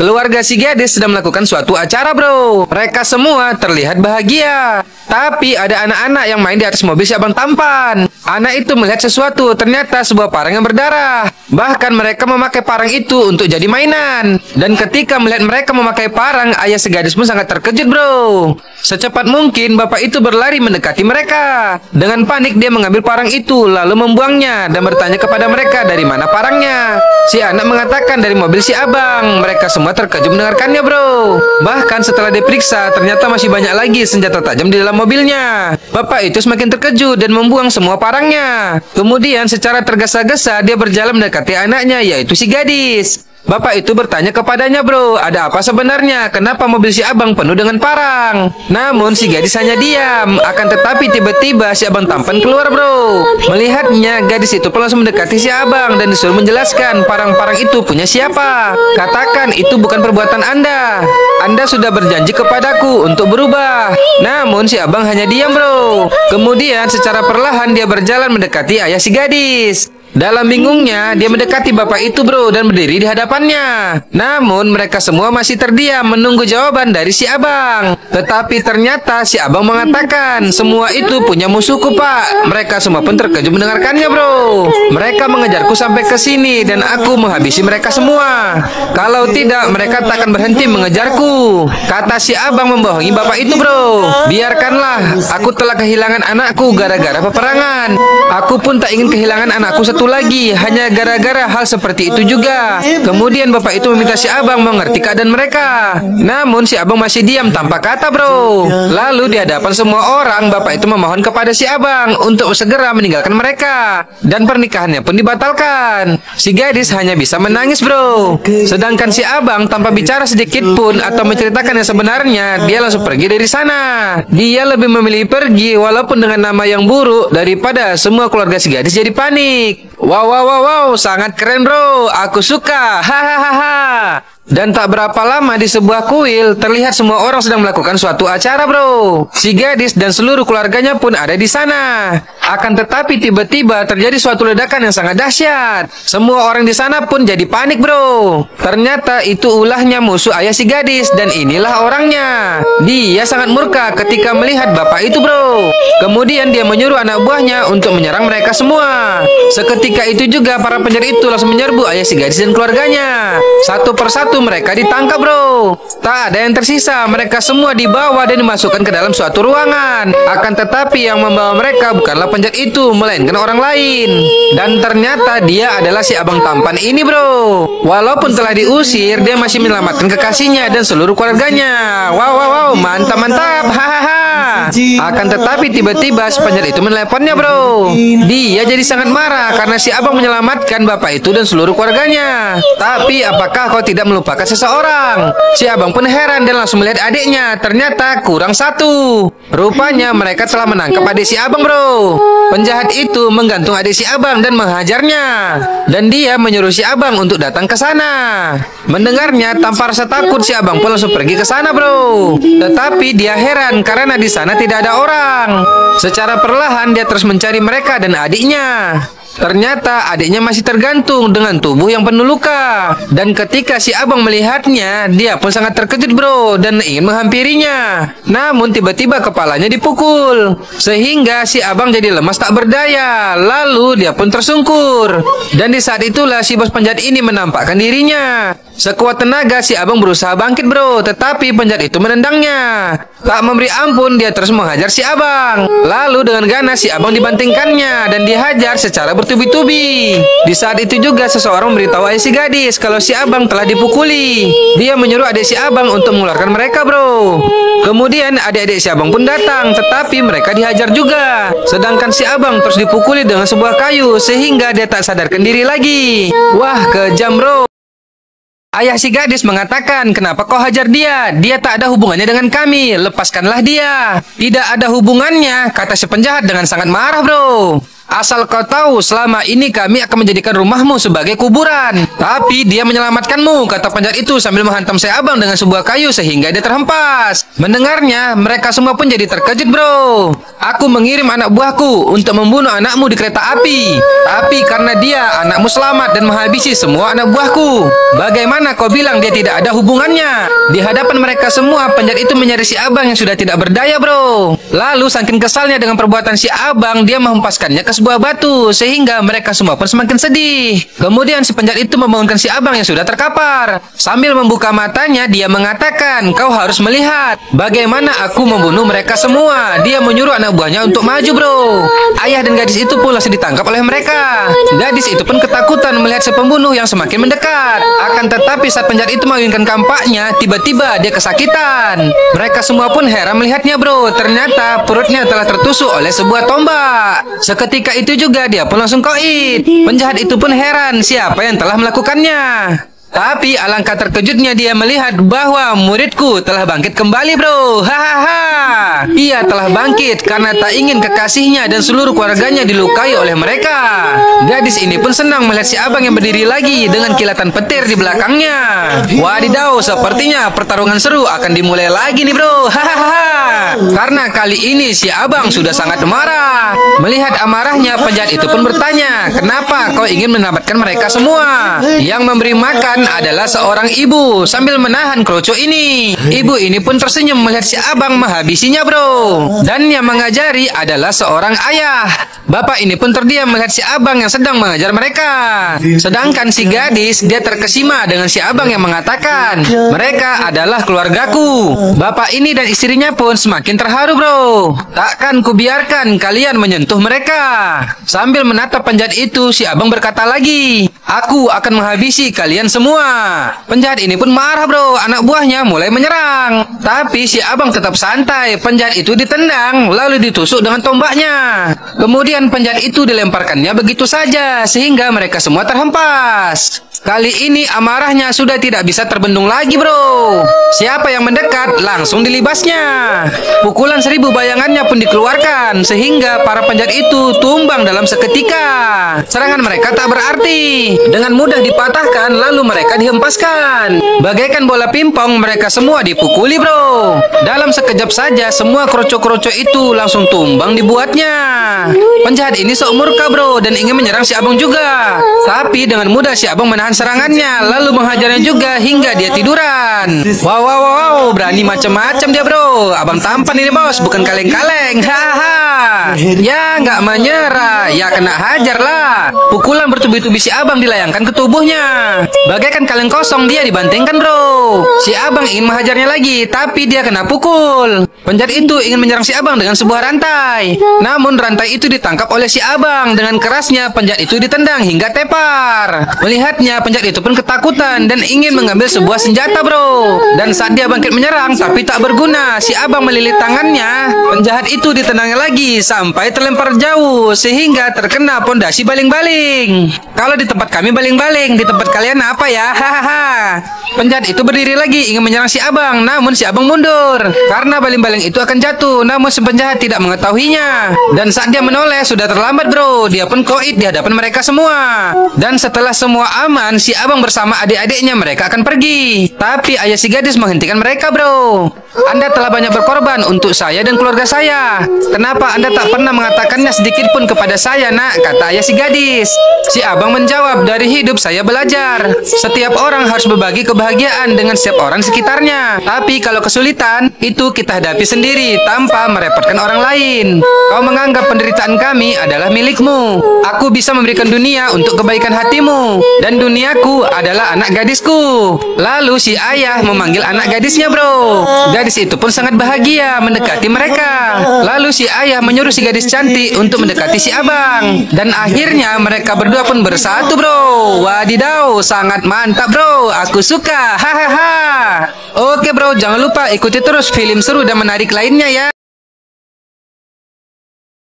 Keluarga si gadis sedang melakukan suatu acara bro Mereka semua terlihat bahagia Tapi ada anak-anak yang main di atas mobil si abang tampan Anak itu melihat sesuatu Ternyata sebuah parang yang berdarah Bahkan mereka memakai parang itu untuk jadi mainan Dan ketika melihat mereka memakai parang Ayah si gadis pun sangat terkejut bro Secepat mungkin bapak itu berlari mendekati mereka. Dengan panik dia mengambil parang itu lalu membuangnya dan bertanya kepada mereka dari mana parangnya. Si anak mengatakan dari mobil si abang. Mereka semua terkejut mendengarkannya bro. Bahkan setelah diperiksa ternyata masih banyak lagi senjata tajam di dalam mobilnya. Bapak itu semakin terkejut dan membuang semua parangnya. Kemudian secara tergesa-gesa dia berjalan mendekati anaknya yaitu si gadis. Bapak itu bertanya kepadanya bro, ada apa sebenarnya? Kenapa mobil si abang penuh dengan parang? Namun si gadis hanya diam, akan tetapi tiba-tiba si abang tampan keluar bro. Melihatnya, gadis itu pun langsung mendekati si abang dan disuruh menjelaskan parang-parang itu punya siapa. Katakan itu bukan perbuatan anda. Anda sudah berjanji kepadaku untuk berubah. Namun si abang hanya diam bro. Kemudian secara perlahan dia berjalan mendekati ayah si gadis. Dalam bingungnya, dia mendekati bapak itu bro dan berdiri di hadapannya. Namun mereka semua masih terdiam menunggu jawaban dari si abang. Tetapi ternyata si abang mengatakan, semua itu punya musuhku pak. Mereka semua pun terkejut mendengarkannya bro. Mereka mengejarku sampai ke sini dan aku menghabisi mereka semua. Kalau tidak, mereka tak akan berhenti mengejarku. Kata si abang membohongi bapak itu bro. Biarkanlah, aku telah kehilangan anakku gara-gara peperangan. Aku pun tak ingin kehilangan anakku setelah satu lagi hanya gara-gara hal seperti itu juga. Kemudian bapak itu meminta si abang mengerti keadaan mereka. Namun si abang masih diam tanpa kata bro. Lalu di hadapan semua orang bapak itu memohon kepada si abang untuk segera meninggalkan mereka. Dan pernikahannya pun dibatalkan. Si gadis hanya bisa menangis bro. Sedangkan si abang tanpa bicara sedikit pun atau menceritakan yang sebenarnya dia langsung pergi dari sana. Dia lebih memilih pergi walaupun dengan nama yang buruk daripada semua keluarga si gadis jadi panik. Wow, wow, wow, wow, sangat keren bro. Aku suka. Hahaha. Dan tak berapa lama di sebuah kuil terlihat semua orang sedang melakukan suatu acara bro. Si gadis dan seluruh keluarganya pun ada di sana. Akan tetapi tiba-tiba terjadi suatu ledakan yang sangat dahsyat. Semua orang di sana pun jadi panik bro. Ternyata itu ulahnya musuh ayah si gadis dan inilah orangnya. Dia sangat murka ketika melihat bapak itu bro. Kemudian dia menyuruh anak buahnya untuk menyerang mereka semua. Seketika itu juga para penyerang itu langsung menyerbu ayah si gadis dan keluarganya. Satu persatu mereka ditangkap bro. Tak ada yang tersisa, mereka semua dibawa dan dimasukkan ke dalam suatu ruangan. Akan tetapi yang membawa mereka bukanlah penjahat itu, melainkan orang lain. Dan ternyata dia adalah si abang tampan ini bro. Walaupun telah diusir, dia masih menyelamatkan kekasihnya dan seluruh keluarganya. Wow, wow, wow, mantap, mantap, hahaha. Akan tetapi tiba-tiba Spanyol itu meneleponnya bro Dia jadi sangat marah karena si abang menyelamatkan bapak itu dan seluruh keluarganya Tapi apakah kau tidak melupakan seseorang? Si abang pun heran dan langsung melihat adiknya Ternyata kurang satu Rupanya mereka telah menangkap adik si abang bro Penjahat itu menggantung adik si abang dan menghajarnya Dan dia menyuruh si abang untuk datang ke sana Mendengarnya tanpa rasa takut si abang pun langsung pergi ke sana bro Tetapi dia heran karena di sana tidak ada orang Secara perlahan dia terus mencari mereka dan adiknya Ternyata adiknya masih tergantung dengan tubuh yang penuh luka. Dan ketika si abang melihatnya, dia pun sangat terkejut bro dan ingin menghampirinya. Namun tiba-tiba kepalanya dipukul. Sehingga si abang jadi lemas tak berdaya. Lalu dia pun tersungkur. Dan di saat itulah si bos penjahat ini menampakkan dirinya. Sekuat tenaga si abang berusaha bangkit bro Tetapi penjahat itu menendangnya Tak memberi ampun dia terus menghajar si abang Lalu dengan ganas si abang dibantingkannya Dan dihajar secara bertubi-tubi Di saat itu juga seseorang memberitahu ayah si gadis Kalau si abang telah dipukuli Dia menyuruh adik si abang untuk mengeluarkan mereka bro Kemudian adik-adik si abang pun datang Tetapi mereka dihajar juga Sedangkan si abang terus dipukuli dengan sebuah kayu Sehingga dia tak sadarkan diri lagi Wah kejam bro Ayah si gadis mengatakan, kenapa kau hajar dia? Dia tak ada hubungannya dengan kami, lepaskanlah dia. Tidak ada hubungannya, kata si penjahat dengan sangat marah bro. Asal kau tahu, selama ini kami akan menjadikan rumahmu sebagai kuburan. Tapi dia menyelamatkanmu, kata penjahat itu sambil menghantam saya abang dengan sebuah kayu sehingga dia terhempas. Mendengarnya, mereka semua pun jadi terkejut, bro. Aku mengirim anak buahku untuk membunuh anakmu di kereta api. Tapi karena dia, anakmu selamat dan menghabisi semua anak buahku. Bagaimana kau bilang dia tidak ada hubungannya? Di hadapan mereka semua, penjahat itu menyari si abang yang sudah tidak berdaya, bro. Lalu, saking kesalnya dengan perbuatan si abang, dia menghempaskannya ke sebuah batu sehingga mereka semua pun semakin sedih. Kemudian si penjahat itu membangunkan si abang yang sudah terkapar. Sambil membuka matanya, dia mengatakan, "Kau harus melihat bagaimana aku membunuh mereka semua." Dia menyuruh anak buahnya untuk maju, bro. Ayah dan gadis itu pun langsung ditangkap oleh mereka. Gadis itu pun ketakutan melihat si pembunuh yang semakin mendekat. Akan tetapi saat penjahat itu menginginkan kampaknya, tiba-tiba dia kesakitan. Mereka semua pun heran melihatnya, bro. Ternyata perutnya telah tertusuk oleh sebuah tombak. Seketika Ketika itu juga dia pun langsung koit. Penjahat itu pun heran siapa yang telah melakukannya. Tapi alangkah terkejutnya dia melihat bahwa muridku telah bangkit kembali bro Hahaha Ia telah bangkit karena tak ingin kekasihnya dan seluruh keluarganya dilukai oleh mereka Gadis ini pun senang melihat si abang yang berdiri lagi dengan kilatan petir di belakangnya Wadidaw sepertinya pertarungan seru akan dimulai lagi nih bro Hahaha karena kali ini si abang sudah sangat marah. Melihat amarahnya, penjahat itu pun bertanya, kenapa kau ingin menyelamatkan mereka semua? Yang memberi makan adalah seorang ibu sambil menahan kroco ini. Ibu ini pun tersenyum melihat si abang menghabisinya bro. Dan yang mengajari adalah seorang ayah. Bapak ini pun terdiam melihat si abang yang sedang mengajar mereka. Sedangkan si gadis, dia terkesima dengan si abang yang mengatakan, mereka adalah keluargaku. Bapak ini dan istrinya pun semakin semakin terharu bro. Takkan kubiarkan kalian menyentuh mereka. Sambil menatap penjahat itu, si abang berkata lagi, Aku akan menghabisi kalian semua. Penjahat ini pun marah bro, anak buahnya mulai menyerang. Tapi si abang tetap santai, penjahat itu ditendang, lalu ditusuk dengan tombaknya. Kemudian penjahat itu dilemparkannya begitu saja, sehingga mereka semua terhempas. Kali ini amarahnya sudah tidak bisa terbendung lagi bro Siapa yang mendekat langsung dilibasnya Pukulan seribu bayangannya pun dikeluarkan Sehingga para penjahat itu tumbang dalam seketika Serangan mereka tak berarti Dengan mudah dipatahkan lalu mereka dihempaskan Bagaikan bola pimpong mereka semua dipukuli bro Dalam sekejap saja semua kroco-kroco itu langsung tumbang dibuatnya Penjahat ini sok murka bro dan ingin menyerang si abang juga Tapi dengan mudah si abang menahan menahan serangannya, lalu menghajarnya juga hingga dia tiduran. Wow, wow, wow, berani macam-macam dia bro. Abang tampan ini bos, bukan kaleng-kaleng. Haha. Ya nggak menyerah Ya kena hajar lah Pukulan bertubi-tubi si abang dilayangkan ke tubuhnya Bagaikan kalian kosong dia dibantingkan bro Si abang ingin menghajarnya lagi Tapi dia kena pukul Penjahat itu ingin menyerang si abang dengan sebuah rantai Namun rantai itu ditangkap oleh si abang Dengan kerasnya penjahat itu ditendang hingga tepar Melihatnya penjahat itu pun ketakutan Dan ingin mengambil sebuah senjata bro Dan saat dia bangkit menyerang tapi tak berguna Si abang melilit tangannya Penjahat itu ditendangnya lagi sampai terlempar jauh sehingga terkena pondasi baling-baling. Kalau di tempat kami baling-baling, di tempat kalian apa ya? Hahaha penjahat itu berdiri lagi ingin menyerang si abang Namun si abang mundur Karena baling-baling itu akan jatuh Namun si penjahat tidak mengetahuinya Dan saat dia menoleh sudah terlambat bro Dia pun koit di hadapan mereka semua Dan setelah semua aman Si abang bersama adik-adiknya mereka akan pergi Tapi ayah si gadis menghentikan mereka bro Anda telah banyak berkorban untuk saya dan keluarga saya Kenapa Anda tak pernah mengatakannya sedikit pun kepada saya nak Kata ayah si gadis Si abang menjawab dari hidup saya belajar Setiap orang harus berbagi kebahagiaan dengan setiap orang sekitarnya. Tapi kalau kesulitan, itu kita hadapi sendiri tanpa merepotkan orang lain. Kau menganggap penderitaan kami adalah milikmu. Aku bisa memberikan dunia untuk kebaikan hatimu. Dan duniaku adalah anak gadisku. Lalu si ayah memanggil anak gadisnya, bro. Gadis itu pun sangat bahagia mendekati mereka. Lalu si ayah menyuruh si gadis cantik untuk mendekati si abang. Dan akhirnya mereka berdua pun bersatu, bro. Wadidaw, sangat mantap, bro. Aku Aku suka. Hahaha. Oke bro, jangan lupa ikuti terus film seru dan menarik lainnya ya.